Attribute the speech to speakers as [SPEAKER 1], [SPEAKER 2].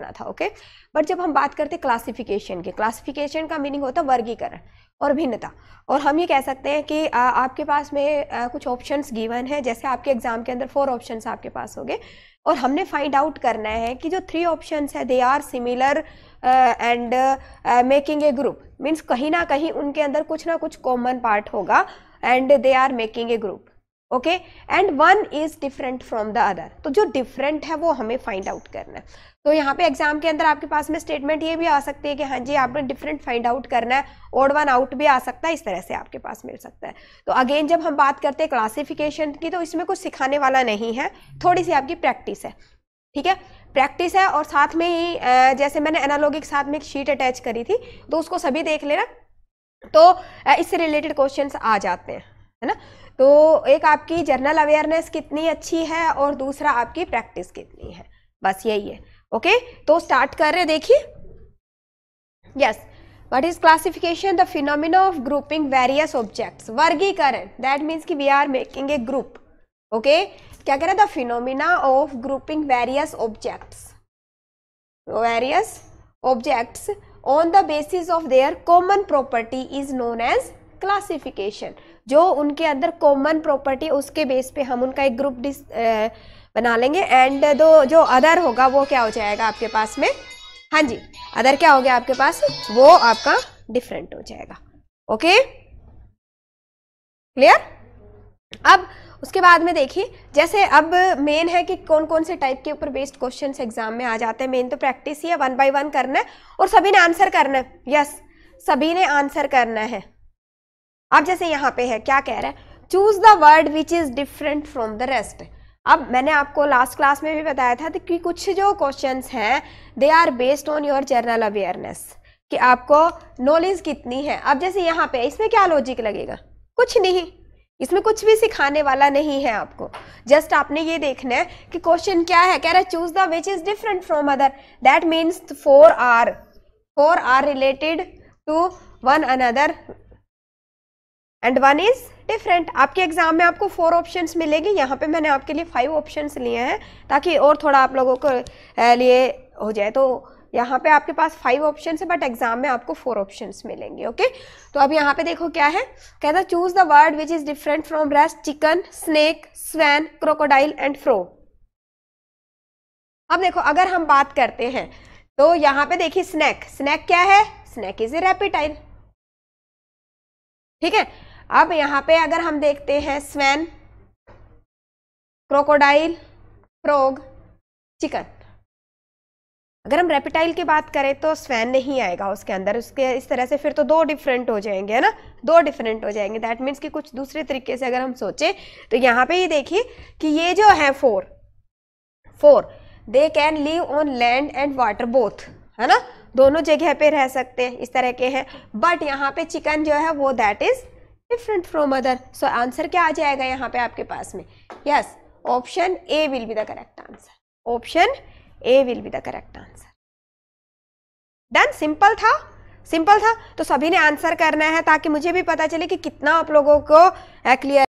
[SPEAKER 1] करना था okay but जब हम बात करते क्लासिफिकेशन के क्लासिफिकेशन का मीनिंग होता है वर्गीकरण और भिन्नता और हम ये कह सकते हैं कि आ, आपके पास में आ, कुछ ऑप्शंस गिवन है जैसे आपके एग्जाम के अंदर फोर ऑप्शंस आपके पास हो गए और हमने फाइंड आउट करना है कि जो थ्री ऑप्शंस है they are similar and making a group means कहीं ना कहीं उनके अंदर कुछ ना कुछ कॉमन पार्ट होगा and they are making a group okay and one is different from the other तो जो डिफरेंट है वो हमें फाइंड आउट करना है तो यहाँ पे एग्जाम के अंदर आपके पास में स्टेटमेंट ये भी आ सकती है कि हाँ जी आपने डिफरेंट फाइंड आउट करना है ओड वन आउट भी आ सकता है इस तरह से आपके पास मिल सकता है तो अगेन जब हम बात करते हैं क्लासिफिकेशन की तो इसमें कुछ सिखाने वाला नहीं है थोड़ी सी आपकी प्रैक्टिस है ठीक है प्रैक्टिस है और साथ में ही जैसे मैंने एनालॉगिक साथ में एक शीट अटैच करी थी तो उसको सभी देख लेना तो इससे रिलेटेड क्वेश्चन आ जाते हैं है ना तो एक आपकी जनरल अवेयरनेस कितनी अच्छी है और दूसरा आपकी प्रैक्टिस कितनी है बस यही है ओके तो स्टार्ट कर रहे देखिए yes what is classification the phenomenon of grouping various object वर्गीकरण दैट मीन्स की we are making a group okay क्या कह रहे हैं the phenomena of grouping various object various objects on the basis of their common property is known as classification जो उनके अंदर common property उसके बेस पे हम उनका एक ग्रुप डिस बना लेंगे एंड दो जो अदर होगा वो क्या हो जाएगा आपके पास में हाँ जी अदर क्या हो गया आपके पास वो आपका डिफरेंट हो जाएगा ओके क्लियर अब उसके बाद में देखिए जैसे अब मेन है कि कौन कौन से टाइप के ऊपर बेस्ड क्वेश्चंस एग्जाम में आ जाते हैं मेन तो प्रैक्टिस ही है वन बाय वन करना है और सभी ने आंसर करना है यस सभी ने आंसर करना है अब जैसे यहाँ पे है क्या कह रहा है choose the word which is different from the rest अब मैंने आपको लास्ट क्लास में भी बताया था कि कुछ जो क्वेश्चंस हैं they are based on your general awareness कि आपको नॉलेज कितनी है अब जैसे यहाँ पे इसमें क्या लॉजिक लगेगा कुछ नहीं इसमें कुछ भी सिखाने वाला नहीं है आपको जस्ट आपने ये देखना है कि क्वेश्चन क्या है कह रहा है choose the which is different from other that means four are four are related to one another and one is different आपके एग्ज़ाम में आपको फोर ऑप्शन मिलेगी यहाँ पे मैंने आपके लिए फाइव ऑप्शन लिए हैं ताकि और थोड़ा आप लोगों को लिए हो जाए तो यहाँ पे आपके पास फाइव ऑप्शन है बट एग्जाम में आपको फोर ऑप्शन मिलेंगे ओके तो अब यहाँ पे देखो क्या है कहता choose the word which is different from rest chicken snake swan crocodile and frog अब देखो अगर हम बात करते हैं तो यहाँ पे देखिए स्नैक स्नैक क्या है स्नैक इज ए रेपिटाइल ठीक है अब यहाँ पे अगर हम देखते हैं स्वैन क्रोकोडाइल फ्रोग चिकन अगर हम रेपिटाइल की बात करें तो स्वैन नहीं आएगा उसके अंदर उसके इस तरह से फिर तो दो डिफरेंट हो जाएंगे है ना दो डिफरेंट हो जाएंगे दैट मीन्स कि कुछ दूसरे तरीके से अगर हम सोचें तो यहाँ पे ये देखिए कि ये जो है four four they can live on land and water both है ना दोनों जगह पे रह सकते हैं इस तरह के हैं बट यहाँ पे चिकन जो है वो that is different from other so answer क्या आ जाएगा यहाँ पे आपके पास में yes option A will be the correct answer option A will be the correct answer done simple था सिंपल था तो सभी ने आंसर करना है ताकि मुझे भी पता चले कि कितना आप लोगों को क्लियर